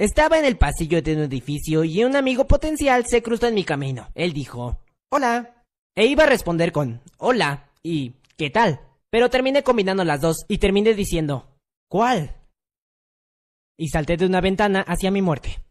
Estaba en el pasillo de un edificio y un amigo potencial se cruzó en mi camino. Él dijo, hola. E iba a responder con, hola y, ¿qué tal? Pero terminé combinando las dos y terminé diciendo, ¿cuál? Y salté de una ventana hacia mi muerte.